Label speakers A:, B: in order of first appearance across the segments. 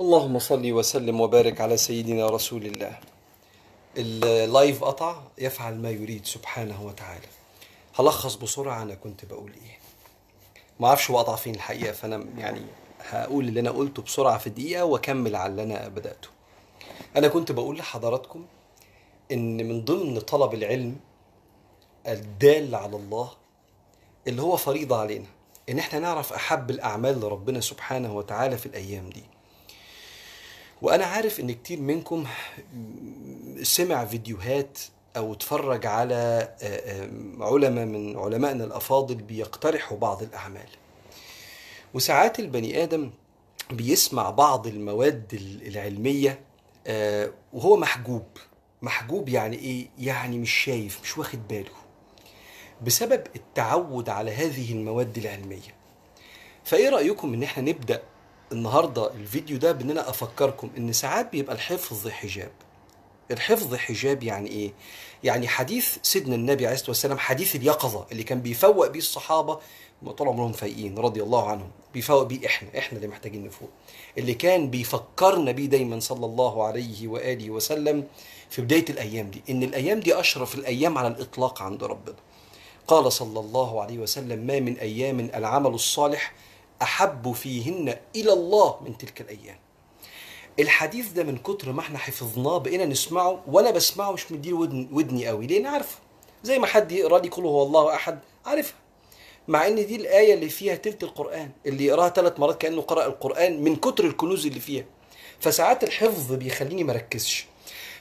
A: اللهم صل وسلم وبارك على سيدنا رسول الله اللايف قطع يفعل ما يريد سبحانه وتعالى هلخص بسرعة أنا كنت بقول إيه ما اعرفش وقطع فين الحقيقة فأنا يعني هقول اللي أنا قلته بسرعة في دقيقة وأكمل على اللي أنا بدأته أنا كنت بقول لحضراتكم إن من ضمن طلب العلم الدال على الله اللي هو فريضة علينا إن إحنا نعرف أحب الأعمال لربنا سبحانه وتعالى في الأيام دي وانا عارف ان كتير منكم سمع فيديوهات او اتفرج على آه، آه، علماء من علمائنا الافاضل بيقترحوا بعض الاعمال وساعات البني ادم بيسمع بعض المواد العلميه آه، وهو محجوب محجوب يعني ايه يعني مش شايف مش واخد باله بسبب التعود على هذه المواد العلميه فايه رايكم ان احنا نبدا النهارده الفيديو ده بان انا افكركم ان ساعات بيبقى الحفظ حجاب الحفظ حجاب يعني ايه يعني حديث سيدنا النبي عليه الصلاه والسلام حديث اليقظه اللي كان بيفوق بيه الصحابه طول عمرهم فايقين رضي الله عنهم بيفوق بيه احنا احنا اللي محتاجين نفوق اللي كان بيفكرنا بيه دايما صلى الله عليه واله وسلم في بدايه الايام دي ان الايام دي اشرف الايام على الاطلاق عند ربنا قال صلى الله عليه وسلم ما من ايام العمل الصالح احب فيهن الى الله من تلك الايام الحديث ده من كتر ما احنا حفظناه بقينا نسمعه وانا بسمعه مش مديله ودن ودني قوي لان عارفه زي ما حد يقرا لي قل هو الله احد عارفها مع ان دي الايه اللي فيها تلت القران اللي يقراها ثلاث مرات كانه قرا القران من كتر الكنوز اللي فيها فساعات الحفظ بيخليني مركزش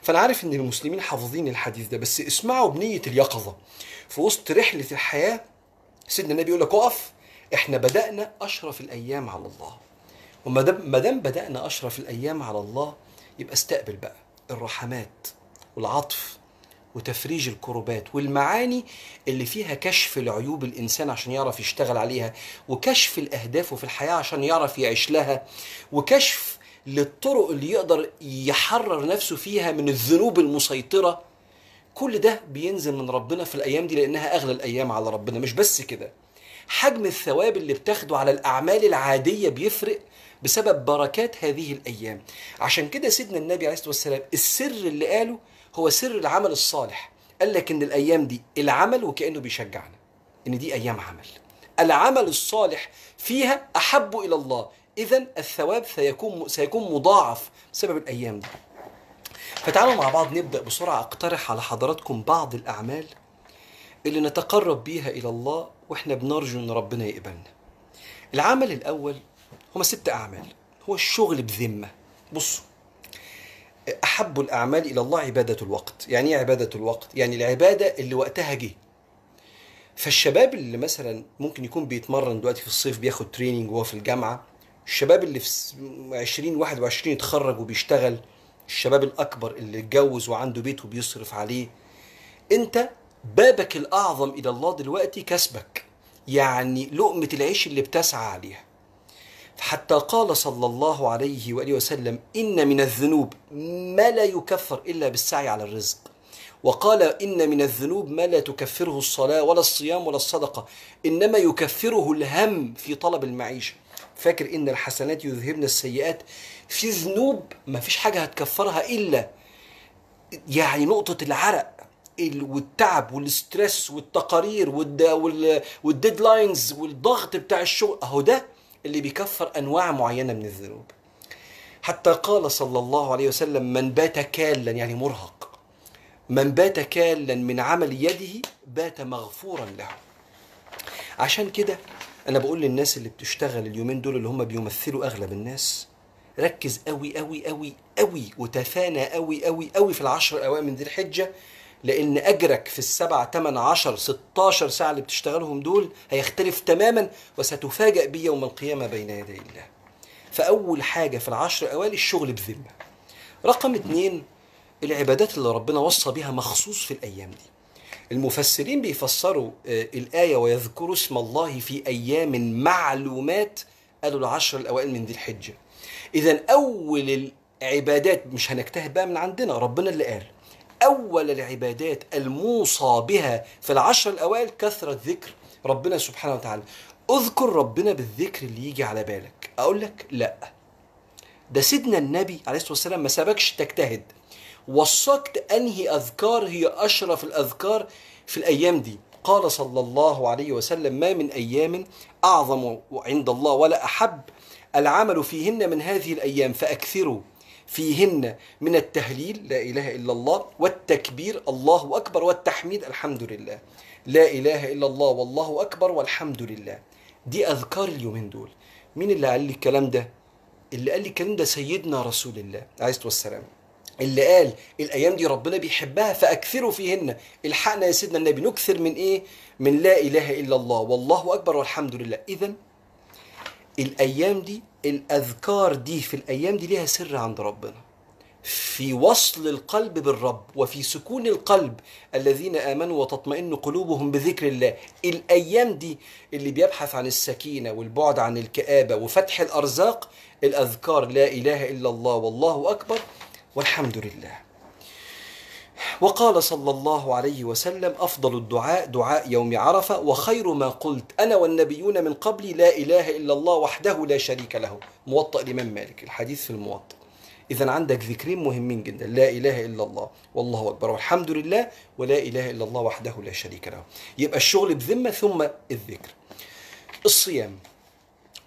A: فانا عارف ان المسلمين حافظين الحديث ده بس اسمعوا بنيه اليقظه في وسط رحله الحياه سيدنا النبي يقول لك اقف احنا بدأنا أشرف الأيام على الله وما دام بدأنا أشرف الأيام على الله يبقى استقبل بقى الرحمات والعطف وتفريج الكروبات والمعاني اللي فيها كشف العيوب الانسان عشان يعرف يشتغل عليها وكشف الاهداف في الحياه عشان يعرف يعيش لها وكشف للطرق اللي يقدر يحرر نفسه فيها من الذنوب المسيطره كل ده بينزل من ربنا في الايام دي لانها اغلى الايام على ربنا مش بس كده حجم الثواب اللي بتاخده على الأعمال العادية بيفرق بسبب بركات هذه الأيام عشان كده سيدنا النبي عليه الصلاة والسلام السر اللي قاله هو سر العمل الصالح قال لك إن الأيام دي العمل وكأنه بيشجعنا إن دي أيام عمل العمل الصالح فيها أحب إلى الله إذا الثواب سيكون سيكون مضاعف بسبب الأيام دي فتعالوا مع بعض نبدأ بسرعة أقترح على حضراتكم بعض الأعمال اللي نتقرب بيها إلى الله وإحنا بنرجو إن ربنا يقبلنا العمل الأول هما ست أعمال هو الشغل بذمة بصوا أحب الأعمال إلى الله عبادة الوقت يعني إيه عبادة الوقت؟ يعني العبادة اللي وقتها جه فالشباب اللي مثلا ممكن يكون بيتمرن دلوقتي في الصيف بياخد تريننج وهو في الجامعة الشباب اللي في 20 21 اتخرج وبيشتغل الشباب الأكبر اللي اتجوز وعنده بيت وبيصرف عليه أنت بابك الأعظم إلى الله دلوقتي كسبك يعني لقمة العيش اللي بتسعى عليها حتى قال صلى الله عليه وآله وسلم إن من الذنوب ما لا يكفر إلا بالسعي على الرزق وقال إن من الذنوب ما لا تكفره الصلاة ولا الصيام ولا الصدقة إنما يكفره الهم في طلب المعيشة فاكر إن الحسنات يذهبن السيئات في ذنوب ما فيش حاجة هتكفرها إلا يعني نقطة العرق والتعب والستريس والتقارير والديدلاينز والضغط بتاع الشغل اهو ده اللي بيكفر انواع معينه من الذنوب حتى قال صلى الله عليه وسلم من بات كالا يعني مرهق من بات كالا من عمل يده بات مغفورا له عشان كده انا بقول للناس اللي بتشتغل اليومين دول اللي هم بيمثلوا اغلب الناس ركز قوي قوي قوي قوي وتفانى قوي قوي قوي في العشر الاوائل من ذي الحجه لان اجرك في السبع ثمان عشر ستاشر ساعه اللي بتشتغلهم دول هيختلف تماما وستفاجئ بي يوم القيامه بين يدي الله فاول حاجه في العشر الاوائل الشغل بذمه رقم اتنين العبادات اللي ربنا وصى بها مخصوص في الايام دي المفسرين بيفسروا آه، الآية ويذكروا اسم الله في أيام معلومات قالوا العشر الأوائل من ذي الحجة إذا أول العبادات مش هنجتهد بقى من عندنا ربنا اللي قال أول العبادات الموصى بها في العشر الأوائل كثرة ذكر ربنا سبحانه وتعالى اذكر ربنا بالذكر اللي يجي على بالك أقول لك لأ ده سيدنا النبي عليه الصلاة والسلام ما سابكش تجتهد وصاك أنهي أذكار هي أشرف الأذكار في الأيام دي قال صلى الله عليه وسلم ما من أيام أعظم عند الله ولا أحب العمل فيهن من هذه الأيام فأكثروا فيهن من التهليل لا إله إلا الله والتكبير الله أكبر والتحميد الحمد لله لا إله إلا الله والله أكبر والحمد لله دي أذكار اليومين دول مين اللي قال لي الكلام ده؟ اللي قال لي الكلام ده سيدنا رسول الله عليه الصلاة والسلام اللي قال الايام دي ربنا بيحبها فاكثروا فيهن الحقنا يا سيدنا النبي نكثر من ايه من لا اله الا الله والله اكبر والحمد لله اذا الايام دي الاذكار دي في الايام دي ليها سر عند ربنا في وصل القلب بالرب وفي سكون القلب الذين امنوا وتطمئن قلوبهم بذكر الله الايام دي اللي بيبحث عن السكينه والبعد عن الكابه وفتح الارزاق الاذكار لا اله الا الله والله اكبر والحمد لله وقال صلى الله عليه وسلم أفضل الدعاء دعاء يوم عرفة وخير ما قلت أنا والنبيون من قبلي لا إله إلا الله وحده لا شريك له موطأ الإمام مالك الحديث في الموطأ إذا عندك ذكرين مهمين جدا لا إله إلا الله والله أكبر والحمد لله ولا إله إلا الله وحده لا شريك له يبقى الشغل بذمة ثم الذكر الصيام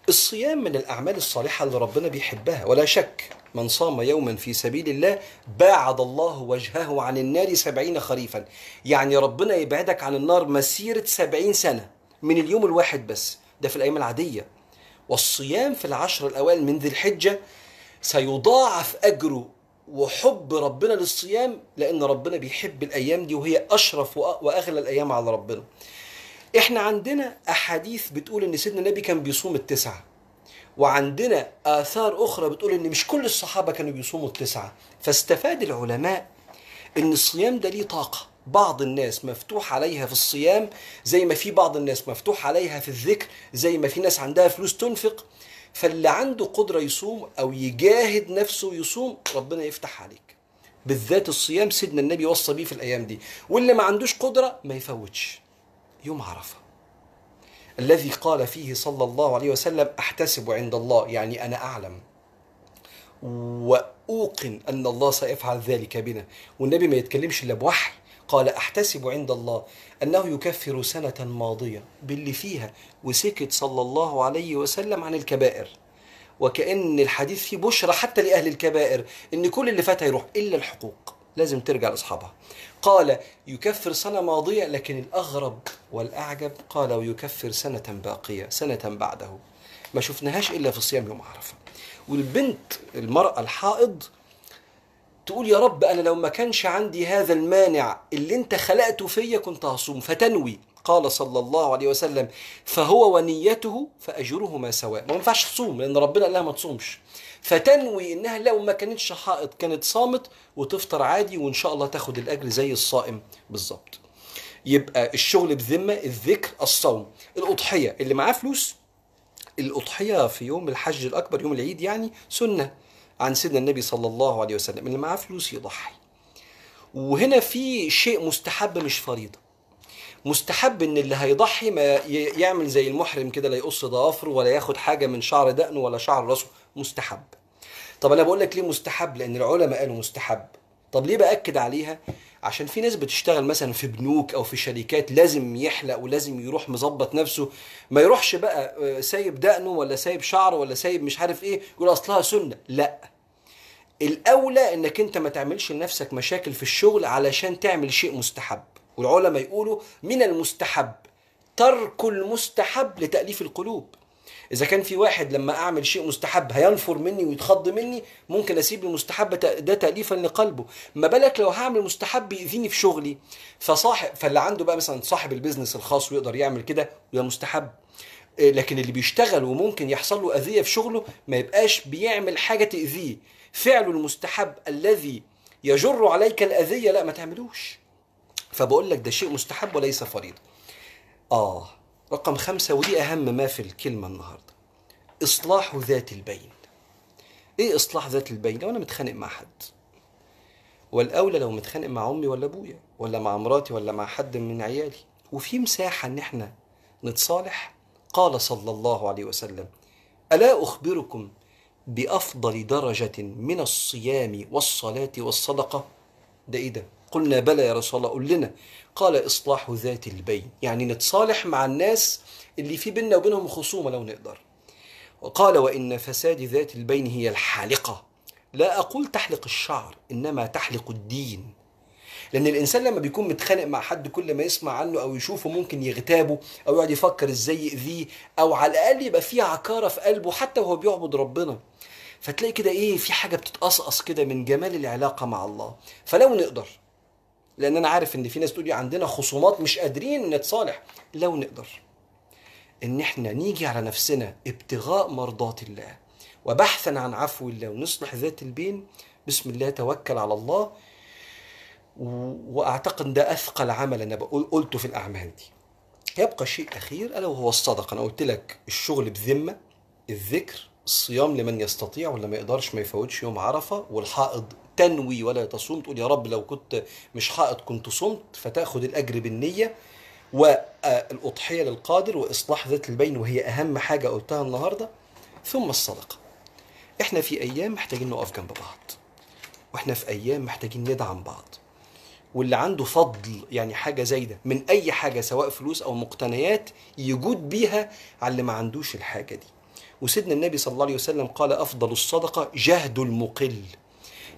A: الصيام من الأعمال الصالحة اللي ربنا بيحبها ولا شك من صام يوما في سبيل الله باعد الله وجهه عن النار سبعين خريفا يعني ربنا يبعدك عن النار مسيرة سبعين سنة من اليوم الواحد بس ده في الأيام العادية والصيام في العشر الأوائل من ذي الحجة سيضاعف أجره وحب ربنا للصيام لأن ربنا بيحب الأيام دي وهي أشرف وأغلى الأيام على ربنا احنا عندنا أحاديث بتقول إن سيدنا النبي كان بيصوم التسعة وعندنا آثار أخرى بتقول إن مش كل الصحابة كانوا بيصوموا التسعة فاستفاد العلماء إن الصيام ده ليه طاقة بعض الناس مفتوح عليها في الصيام زي ما في بعض الناس مفتوح عليها في الذكر زي ما في ناس عندها فلوس تنفق فاللي عنده قدرة يصوم أو يجاهد نفسه يصوم ربنا يفتح عليك بالذات الصيام سيدنا النبي وصى بيه في الأيام دي واللي ما عندوش قدرة ما يفوتش يوم عرفه الذي قال فيه صلى الله عليه وسلم احتسب عند الله يعني انا اعلم واوقن ان الله سيفعل ذلك بنا والنبي ما يتكلمش الا بوحي قال احتسب عند الله انه يكفر سنه ماضيه باللي فيها وسكت صلى الله عليه وسلم عن الكبائر وكان الحديث فيه بشرى حتى لاهل الكبائر ان كل اللي فات هيروح الا الحقوق لازم ترجع لاصحابها قال يكفر سنة ماضية لكن الأغرب والأعجب قال ويكفر سنة باقية سنة بعده ما شفناهاش إلا في صيام يوم عرفة والبنت المرأة الحائض تقول يا رب أنا لو ما كانش عندي هذا المانع اللي أنت خلقته فيا كنت هصوم فتنوي قال صلى الله عليه وسلم فهو ونيته فأجرهما سواء ما ينفعش تصوم لأن ربنا قال لها ما تصومش فتنوي إنها لو ما كانتش حائط كانت صامت وتفطر عادي وإن شاء الله تاخد الأجر زي الصائم بالظبط يبقى الشغل بذمة الذكر الصوم الأضحية اللي معاه فلوس الأضحية في يوم الحج الأكبر يوم العيد يعني سنة عن سيدنا النبي صلى الله عليه وسلم اللي معاه فلوس يضحي وهنا في شيء مستحب مش فريضة مستحب ان اللي هيضحي ما يعمل زي المحرم كده لا يقص ضوافره ولا ياخد حاجه من شعر دقنه ولا شعر راسه مستحب طب انا بقول لك ليه مستحب لان العلماء قالوا مستحب طب ليه باكد عليها عشان في ناس بتشتغل مثلا في بنوك او في شركات لازم يحلق ولازم يروح مظبط نفسه ما يروحش بقى آه، سايب دقنه ولا سايب شعره ولا سايب مش عارف ايه يقول اصلها سنه لا الاولى انك انت ما تعملش لنفسك مشاكل في الشغل علشان تعمل شيء مستحب والعلماء يقولوا من المستحب ترك المستحب لتأليف القلوب إذا كان في واحد لما أعمل شيء مستحب هينفر مني ويتخض مني ممكن أسيب المستحب ده تأليفا لقلبه ما بالك لو هعمل مستحب يأذيني في شغلي فصاحب فاللي عنده بقى مثلا صاحب البيزنس الخاص ويقدر يعمل كده ده مستحب آه، لكن اللي بيشتغل وممكن يحصل له أذية في شغله ما يبقاش بيعمل حاجة تأذيه فعل المستحب الذي يجر عليك الأذية لا ما تعملوش فبقول لك ده شيء مستحب وليس فريضة آه رقم خمسة ودي أهم ما في الكلمة النهاردة إصلاح ذات البين إيه إصلاح ذات البين لو أنا متخانق مع حد والأولى لو متخانق مع أمي ولا أبويا ولا مع مراتي ولا مع حد من عيالي وفي مساحة إن إحنا نتصالح قال صلى الله عليه وسلم ألا أخبركم بأفضل درجة من الصيام والصلاة والصدقة ده إيه ده؟ قلنا بلى يا رسول الله قل لنا قال إصلاح ذات البين يعني نتصالح مع الناس اللي في بيننا وبينهم خصومة لو نقدر وقال وإن فساد ذات البين هي الحالقة لا أقول تحلق الشعر إنما تحلق الدين لأن الإنسان لما بيكون متخانق مع حد كل ما يسمع عنه أو يشوفه ممكن يغتابه أو يقعد يفكر إزاي يأذيه أو على الأقل يبقى في عكارة في قلبه حتى وهو بيعبد ربنا فتلاقي كده إيه في حاجة بتتقصقص كده من جمال العلاقة مع الله فلو نقدر لان انا عارف ان في ناس تقول عندنا خصومات مش قادرين نتصالح لو نقدر ان احنا نيجي على نفسنا ابتغاء مرضات الله وبحثا عن عفو الله ونصلح ذات البين بسم الله توكل على الله واعتقد ده اثقل عمل انا بقول قلته في الاعمال دي يبقى شيء اخير الا وهو الصدقه انا قلت لك الشغل بذمه الذكر الصيام لمن يستطيع ولا ما يقدرش ما يفوتش يوم عرفه والحائض تنوي ولا تصوم تقول يا رب لو كنت مش حائط كنت صمت فتاخد الاجر بالنيه والاضحيه آه، للقادر واصلاح ذات البين وهي اهم حاجه قلتها النهارده ثم الصدقه احنا في ايام محتاجين نقف جنب بعض واحنا في ايام محتاجين ندعم بعض واللي عنده فضل يعني حاجه زايده من اي حاجه سواء فلوس او مقتنيات يجود بيها على اللي ما عندوش الحاجه دي وسيدنا النبي صلى الله عليه وسلم قال افضل الصدقه جهد المقل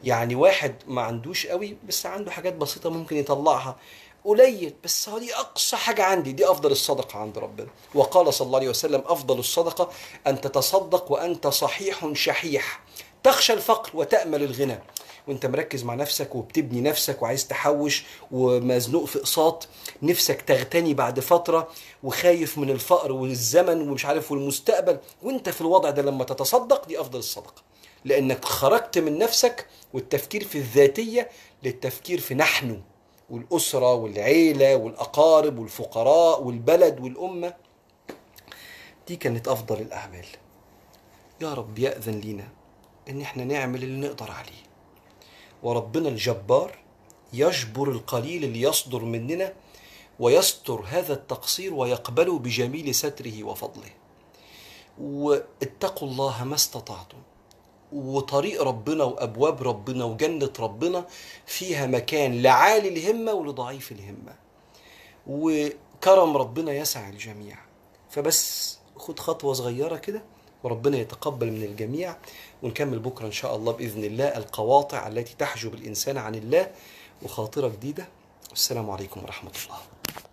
A: يعني واحد ما عندوش قوي بس عنده حاجات بسيطه ممكن يطلعها قليل بس هو دي اقصى حاجه عندي دي افضل الصدقه عند ربنا وقال صلى الله عليه وسلم افضل الصدقه ان تتصدق وانت صحيح شحيح تخشى الفقر وتامل الغنى وانت مركز مع نفسك وبتبني نفسك وعايز تحوش ومزنوق في اقساط نفسك تغتني بعد فتره وخايف من الفقر والزمن ومش عارف والمستقبل وانت في الوضع ده لما تتصدق دي افضل الصدقه لأنك خرجت من نفسك والتفكير في الذاتية للتفكير في نحن والأسرة والعيلة والأقارب والفقراء والبلد والأمة دي كانت أفضل الأعمال يا رب يأذن لينا إن إحنا نعمل اللي نقدر عليه وربنا الجبار يجبر القليل اللي يصدر مننا ويستر هذا التقصير ويقبله بجميل ستره وفضله واتقوا الله ما استطعتم وطريق ربنا وابواب ربنا وجنه ربنا فيها مكان لعالي الهمه ولضعيف الهمه وكرم ربنا يسع الجميع فبس خد خطوه صغيره كده وربنا يتقبل من الجميع ونكمل بكره ان شاء الله باذن الله القواطع التي تحجب الانسان عن الله وخاطره جديده والسلام عليكم ورحمه الله